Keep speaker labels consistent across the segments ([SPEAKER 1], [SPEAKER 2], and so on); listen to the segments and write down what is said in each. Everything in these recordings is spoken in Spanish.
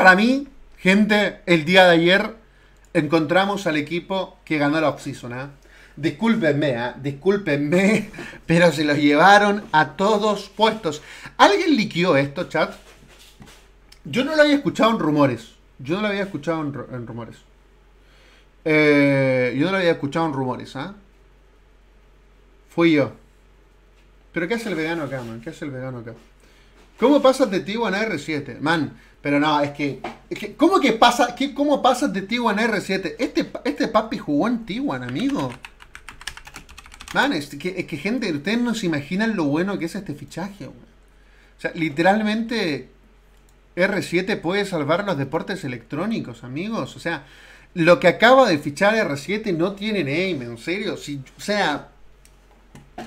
[SPEAKER 1] Para mí, gente, el día de ayer encontramos al equipo que ganó la offseason. ¿eh? Discúlpenme, ¿ah? pero se los llevaron a todos puestos. ¿Alguien liquió esto, chat? Yo no lo había escuchado en rumores. Yo no lo había escuchado en, rumores. Eh, yo no lo había escuchado en rumores, ¿ah? Fui yo. Pero ¿qué hace el vegano acá, man? ¿Qué hace el vegano acá? ¿Cómo pasas de t R7? Man, pero no, es que. Es que ¿Cómo que pasa? ¿Cómo pasas de t R7? Este, este papi jugó en t amigo. Man, es que, gente, ustedes no se imaginan lo bueno que es este fichaje, O sea, literalmente R7 puede salvar los deportes electrónicos, amigos. O sea, lo que acaba de fichar R7 no tiene name, en serio. o sea,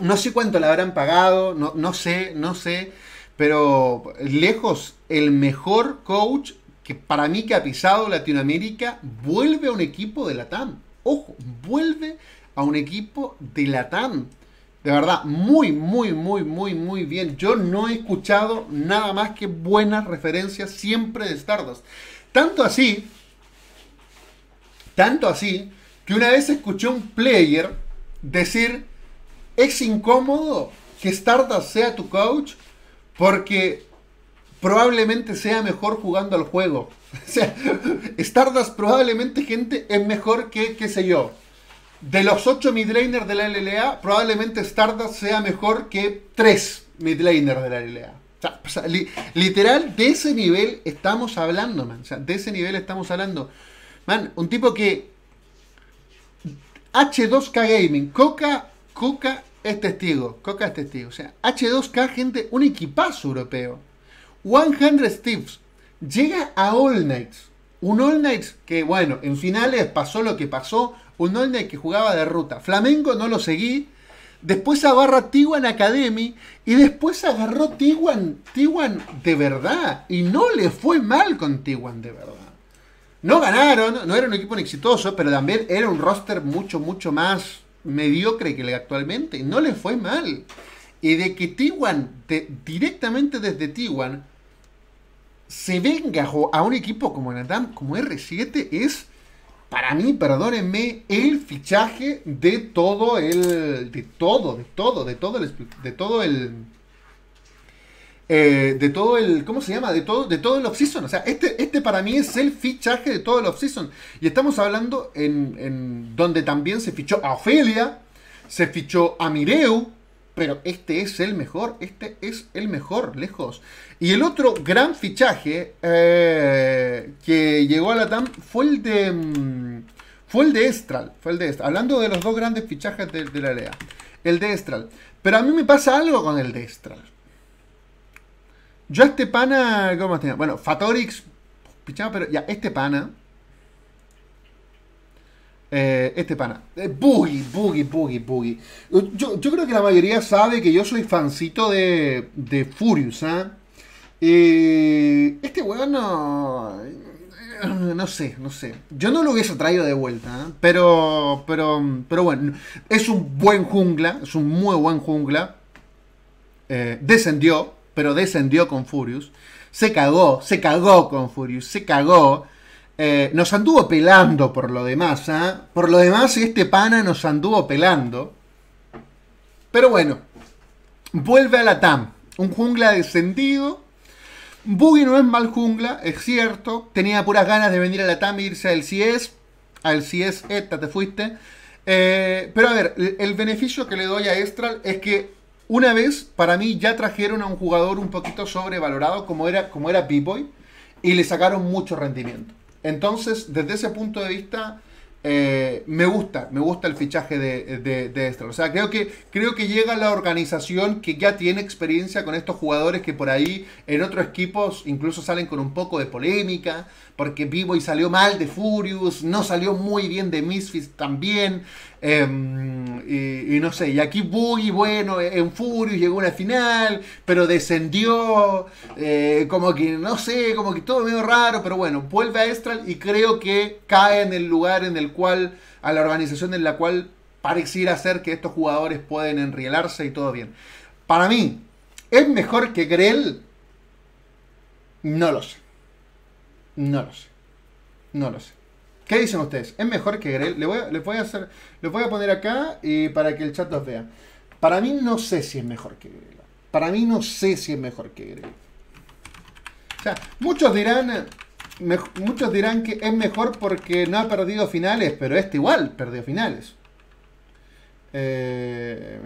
[SPEAKER 1] no sé cuánto le habrán pagado, no, no sé, no sé. Pero lejos, el mejor coach que para mí que ha pisado Latinoamérica vuelve a un equipo de Latam. Ojo, vuelve a un equipo de Latam. De verdad, muy, muy, muy, muy, muy bien. Yo no he escuchado nada más que buenas referencias siempre de Stardust. Tanto así, tanto así, que una vez escuché un player decir, es incómodo que Stardust sea tu coach porque probablemente sea mejor jugando al juego. O sea, Stardust probablemente, gente, es mejor que, qué sé yo. De los 8 midlaners de la LLA, probablemente Stardust sea mejor que 3 midlaners de la LLA. O sea, literal, de ese nivel estamos hablando, man. O sea, de ese nivel estamos hablando. Man, un tipo que H2K Gaming, Coca, Coca es testigo, Coca es testigo. O sea, H2K, gente, un equipazo europeo. 100 Steves llega a All Nights. Un All Nights que, bueno, en finales pasó lo que pasó. Un All Nights que jugaba de ruta. Flamengo no lo seguí. Después agarra Tiguan Academy y después agarró Tiguan, Tiwan de verdad. Y no le fue mal con Tiguan de verdad. No ganaron, no era un equipo exitoso, pero también era un roster mucho, mucho más mediocre que le actualmente, no le fue mal. Y de que Tiwan, directamente desde Tiwan, se venga a un equipo como Natam, como R7, es, para mí, perdónenme, el fichaje de todo el. de todo, de todo, de todo el. de todo el eh, de todo el, ¿cómo se llama? De todo, de todo el off-season. O sea, este, este para mí es el fichaje de todo el off-season. Y estamos hablando en, donde también se fichó a Ofelia, se fichó a Mireu, pero este es el mejor, este es el mejor, lejos. Y el otro gran fichaje eh, que llegó a la TAM fue el de... Mm, fue el de Estral, fue el de Hablando de los dos grandes fichajes de, de la LEA. El de Estral. Pero a mí me pasa algo con el de Estral. Yo este pana, ¿cómo tenía? Bueno, Fatorix, pichado, pero ya, este pana. Eh, este pana. Buggy, eh, boogie, Boogie, Boogie, Yo, creo que la mayoría sabe que yo soy fancito de, de Furious, ¿ah? ¿eh? este weón no. No sé, no sé. Yo no lo hubiese traído de vuelta, ¿ah? pero, pero, pero bueno. Es un buen jungla, es un muy buen jungla. Eh, descendió, pero descendió con Furious. Se cagó, se cagó con Furious, se cagó. Eh, nos anduvo pelando por lo demás, ¿ah? Por lo demás, este pana nos anduvo pelando. Pero bueno, vuelve a la TAM. Un jungla descendido. Buggy no es mal jungla, es cierto. Tenía puras ganas de venir a la TAM e irse al CIES. Al CS. esta te fuiste. Eh, pero a ver, el beneficio que le doy a Estral es que una vez, para mí, ya trajeron a un jugador un poquito sobrevalorado como era, como era B-Boy y le sacaron mucho rendimiento. Entonces, desde ese punto de vista, eh, me gusta, me gusta el fichaje de, de, O sea, creo que, creo que llega la organización que ya tiene experiencia con estos jugadores que por ahí en otros equipos incluso salen con un poco de polémica porque B-Boy salió mal de Furious, no salió muy bien de Misfits también, em, y, no sé, y aquí Boogie, bueno, en Furious llegó a la final, pero descendió, eh, como que, no sé, como que todo medio raro, pero bueno, vuelve a Estral y creo que cae en el lugar en el cual, a la organización en la cual pareciera ser que estos jugadores pueden enrielarse y todo bien. Para mí, ¿es mejor que Grell? No lo sé. No lo sé. No lo sé. ¿Qué dicen ustedes? ¿Es mejor que Grell? Le voy a, les voy a hacer, voy a poner acá y eh, para que el chat los vea. Para mí no sé si es mejor que Grell. Para mí no sé si es mejor que Grell. O sea, muchos dirán, muchos dirán que es mejor porque no ha perdido finales, pero este igual perdió finales. Eh,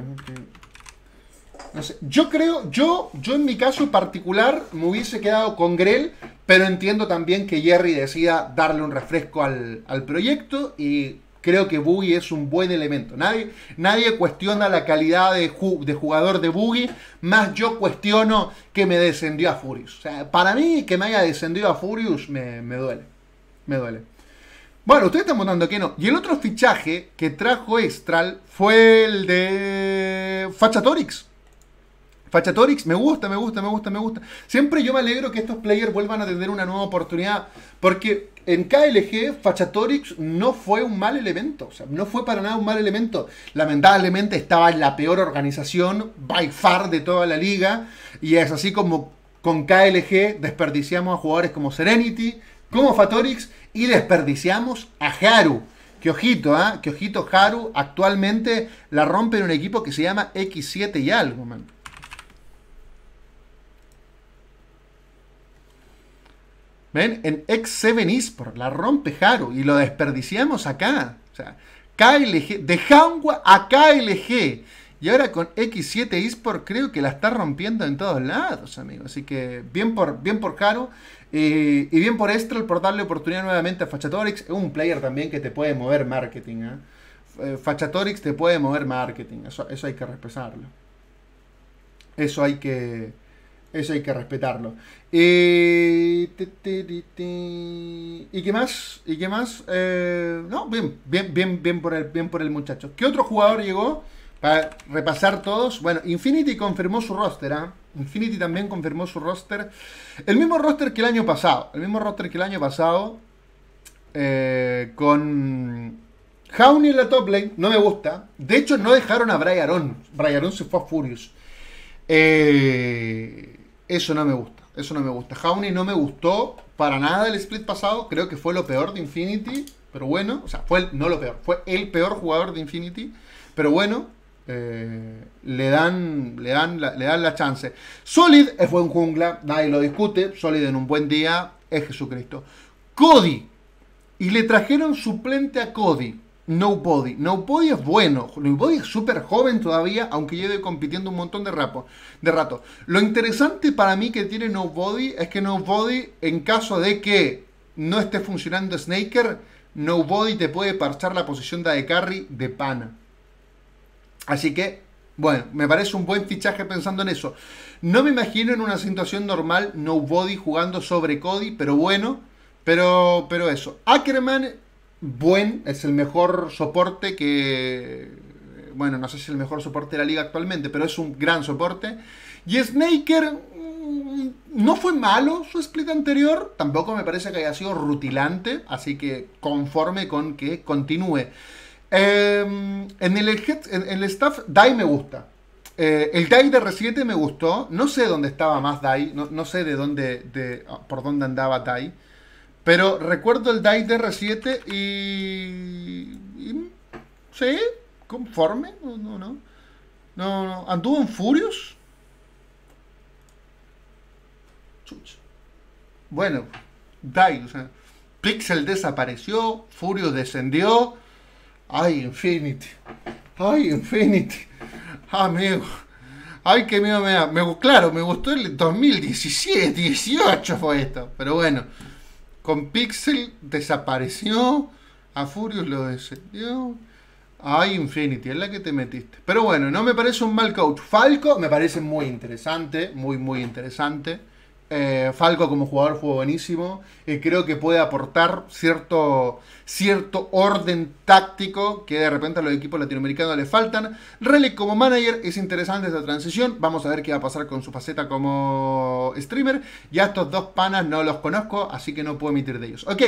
[SPEAKER 1] yo creo, yo, yo en mi caso particular me hubiese quedado con Grell, pero entiendo también que Jerry decida darle un refresco al, proyecto y creo que Boogie es un buen elemento. Nadie, nadie cuestiona la calidad de, jugador de Boogie, más yo cuestiono que me descendió a Furious. O sea, para mí, que me haya descendido a Furious me, duele. Me duele. Bueno, ustedes están montando que no. Y el otro fichaje que trajo Estral fue el de Fachatorix. Fachatorix, me gusta, me gusta, me gusta, me gusta. Siempre yo me alegro que estos players vuelvan a tener una nueva oportunidad. Porque en KLG, Fachatorix no fue un mal elemento. O sea, no fue para nada un mal elemento. Lamentablemente estaba en la peor organización, by far, de toda la liga. Y es así como con KLG desperdiciamos a jugadores como Serenity, como Fatorix. Y desperdiciamos a Haru. Que ojito, ¿eh? Que ojito, Haru actualmente la rompe en un equipo que se llama X7 y algo, man. ¿Ven? En X7 Esport la rompe Haru y lo desperdiciamos acá. O sea, KLG, de Hangua a KLG. Y ahora con X7 Esport creo que la está rompiendo en todos lados, amigos. Así que bien por, bien por Haru eh, y bien por Estrel por darle oportunidad nuevamente a Fachatorix. Un player también que te puede mover marketing. ¿ah? Eh, Fachatorix te puede mover marketing. Eso, eso hay que respetarlo. Eso hay que eso hay que respetarlo. Eh, ¿Y qué más? ¿Y qué más? Eh, no, bien, bien, bien, bien por el, bien por el muchacho. ¿Qué otro jugador llegó? Para repasar todos. Bueno, Infinity confirmó su roster, ¿ah? Infinity también confirmó su roster. El mismo roster que el año pasado. El mismo roster que el año pasado. Eh, con Hawney en la top lane. No me gusta. De hecho, no dejaron a Brian Aron. se fue a Furious. Eh, eso no me gusta, eso no me gusta. Jauni no me gustó para nada el split pasado, creo que fue lo peor de Infinity, pero bueno, o sea, fue no lo peor, fue el peor jugador de Infinity, pero bueno, eh, le, dan, le, dan la, le dan la chance. Solid es buen jungla, nadie lo discute, Solid en un buen día es Jesucristo. Cody, y le trajeron suplente a Cody. Nobody. Nobody es bueno. Nobody es súper joven todavía, aunque lleve compitiendo un montón de, rapo, de rato. Lo interesante para mí que tiene Nobody es que Nobody, en caso de que no esté funcionando Snaker, Nobody te puede parchar la posición de carry de pana. Así que, bueno, me parece un buen fichaje pensando en eso. No me imagino en una situación normal Nobody jugando sobre Cody, pero bueno, pero, pero eso. Ackerman buen, es el mejor soporte que, bueno, no sé si es el mejor soporte de la liga actualmente, pero es un gran soporte. Y Snaker mm, no fue malo su split anterior, tampoco me parece que haya sido rutilante, así que conforme con que continúe. Em, en, el, staff, Dai me gusta. Eh, el Dai de R7 me gustó. No sé dónde estaba más Dai. No, sé de dónde, ah, por dónde andaba Dai. Pero recuerdo el DAI de R7 y, sí, conforme, no, no, no, no, anduvo en Furious. Bueno, DAI, o sea, Pixel desapareció, Furious descendió. Ay, Infinity. Ay, Infinity. Amigo. Ay, qué miedo me da. Me, claro, me gustó el 2017, 18 fue esto. Pero bueno con Pixel desapareció, a Furious lo descendió, Ay, Infinity, es la que te metiste. Pero bueno, no me parece un mal coach. Falco me parece muy interesante, muy, muy interesante. Eh, Falco como jugador fue buenísimo. Eh, creo que puede aportar cierto, cierto orden táctico que de repente a los equipos latinoamericanos le faltan. Relic como manager es interesante esa transición. Vamos a ver qué va a pasar con su faceta como streamer. Ya estos dos panas no los conozco, así que no puedo emitir de ellos. Ok,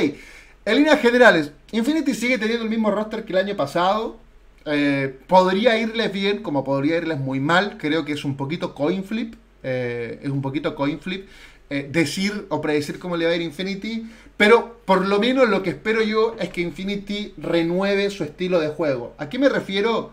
[SPEAKER 1] en líneas generales, Infinity sigue teniendo el mismo roster que el año pasado. Eh, podría irles bien, como podría irles muy mal. Creo que es un poquito coin flip. es un poquito coin flip eh, decir o predecir cómo le va a ir Infinity, pero por lo menos lo que espero yo es que Infinity renueve su estilo de juego. ¿A qué me refiero?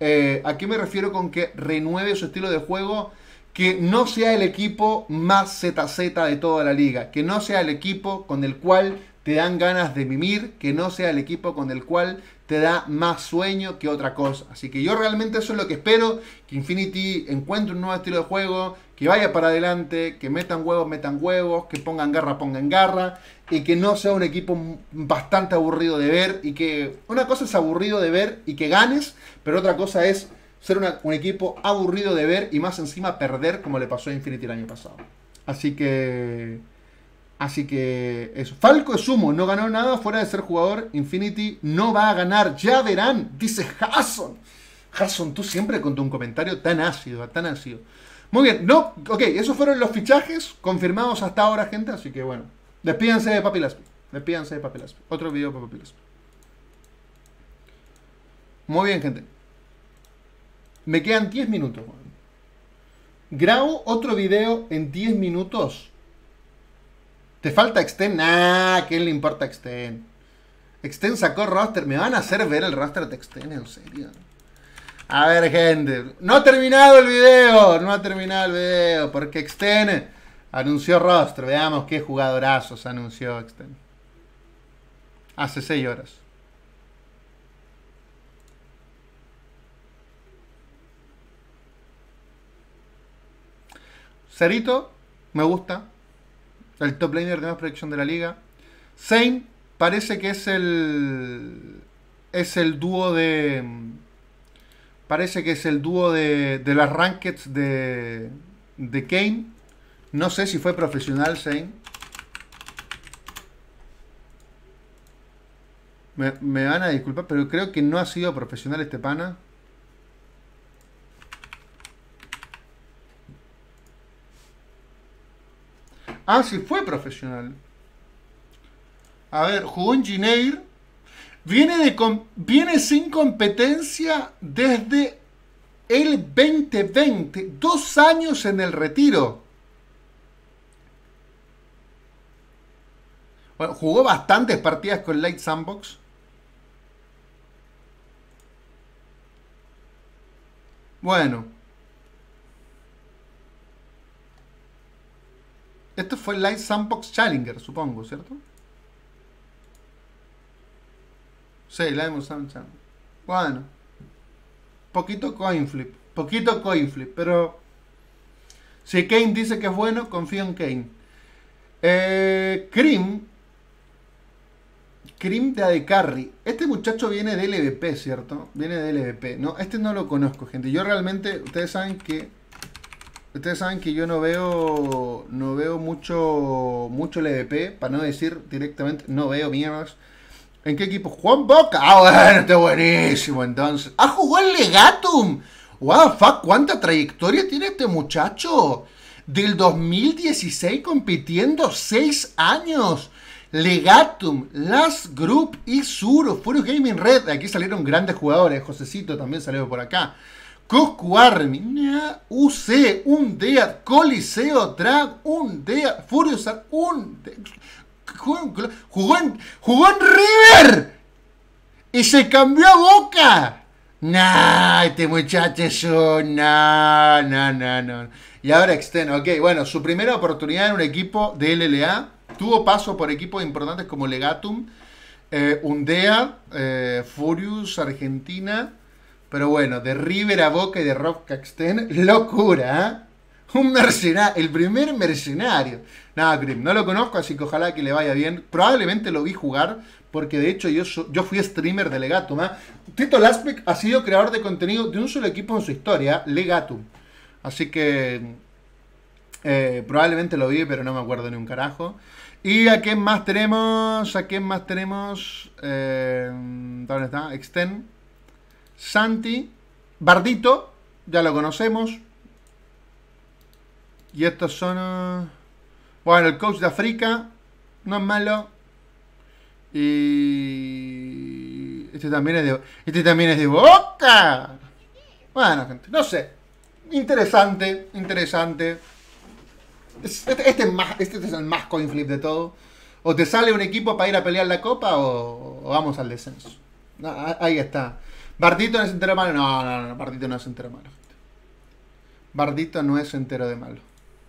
[SPEAKER 1] Eh, ¿A qué me refiero con que renueve su estilo de juego? Que no sea el equipo más ZZ de toda la liga, que no sea el equipo con el cual te dan ganas de mimir, que no sea el equipo con el cual te da más sueño que otra cosa. Así que yo realmente eso es lo que espero, que Infinity encuentre un nuevo estilo de juego, que vaya para adelante, que metan huevos, metan huevos, que pongan garra, pongan garra, y que no sea un equipo bastante aburrido de ver, y que una cosa es aburrido de ver y que ganes, pero otra cosa es ser un equipo aburrido de ver y más encima perder como le pasó a Infinity el año pasado. Así que... Así que eso. Falco es humo, no ganó nada fuera de ser jugador. Infinity no va a ganar, ya verán, dice Hasson. Hasson, tú siempre contó un comentario tan ácido, tan ácido. Muy bien, no, ok, esos fueron los fichajes confirmados hasta ahora, gente. Así que bueno, Despídense de Papi Laspi. de Papi Otro video para Papi Muy bien, gente. Me quedan 10 minutos. Grabo otro video en 10 minutos ¿Te falta Extend? Nah, ¿qué le importa Extend? Extend sacó roster. Me van a hacer ver el roster de Extend, en serio. A ver, gente. No ha terminado el video. No ha terminado el video. Porque Extend anunció roster. Veamos qué jugadorazos anunció Extend. Hace seis horas. Cerito, me gusta el top laner de más proyección de la liga. Zane parece que es el. Es el dúo de. Parece que es el dúo de, de las rankets de, de Kane. No sé si fue profesional Zane. Me, me van a disculpar, pero creo que no ha sido profesional este pana. Ah, sí, fue profesional. A ver, jugó en Gineir. Viene, viene sin competencia desde el 2020. Dos años en el retiro. Bueno, jugó bastantes partidas con Light Sandbox. Bueno. Esto fue Light Sandbox Challenger, supongo, ¿cierto? Sí, Light Sandbox Challenger. Bueno. Poquito coin flip. Poquito coin flip, pero... Si Kane dice que es bueno, confío en Kane. Eh, Cream Krim de Adecarri. Este muchacho viene de LVP, ¿cierto? Viene de LVP. No, este no lo conozco, gente. Yo realmente, ustedes saben que Ustedes saben que yo no veo no veo mucho mucho LVP, para no decir directamente, no veo mierdas. ¿En qué equipo? Juan Boca. Ah, bueno, este buenísimo entonces. ¡Ah, jugó el Legatum! ¡Wow, fuck! ¿Cuánta trayectoria tiene este muchacho? Del 2016 compitiendo 6 años. Legatum, Last Group y Suro, Furious Gaming Red. Aquí salieron grandes jugadores. Josecito también salió por acá. Coscuarnia, UC, un Coliseo Drag, un Furious Furiosa, un jugó en, jugó River y se cambió Boca. Nah, este muchacho es un... Nah, nah, nah, nah. Y ahora externo, ok, bueno, su primera oportunidad en un equipo de LLA, tuvo paso por equipos importantes como Legatum, eh, Undea, eh, Furious, Argentina, pero bueno, de River a Boca y de Rob Caxten, locura, ¿eh? Un mercenario, el primer mercenario. Nada, Grim, no lo conozco, así que ojalá que le vaya bien. Probablemente lo vi jugar, porque de hecho yo, yo fui streamer de Legatum. ¿eh? Tito Laspec ha sido creador de contenido de un solo equipo en su historia, Legatum. Así que eh, probablemente lo vi, pero no me acuerdo ni un carajo. ¿Y a quién más tenemos? ¿A quién más tenemos? Eh, ¿Dónde está? Extend. Santi, Bardito, ya lo conocemos. Y estos son... Eh, bueno, el coach de África, no es malo. Y... Este también es de, este también es de Boca. Bueno, gente, no sé. Interesante, interesante. Este, este, este, es, el más coin flip de todo. O te sale un equipo para ir a pelear la copa o, o vamos al descenso. Ah, ahí está. Bardito no es entero malo. No, no, no, Bardito no es entero malo. Bardito no es entero de malo.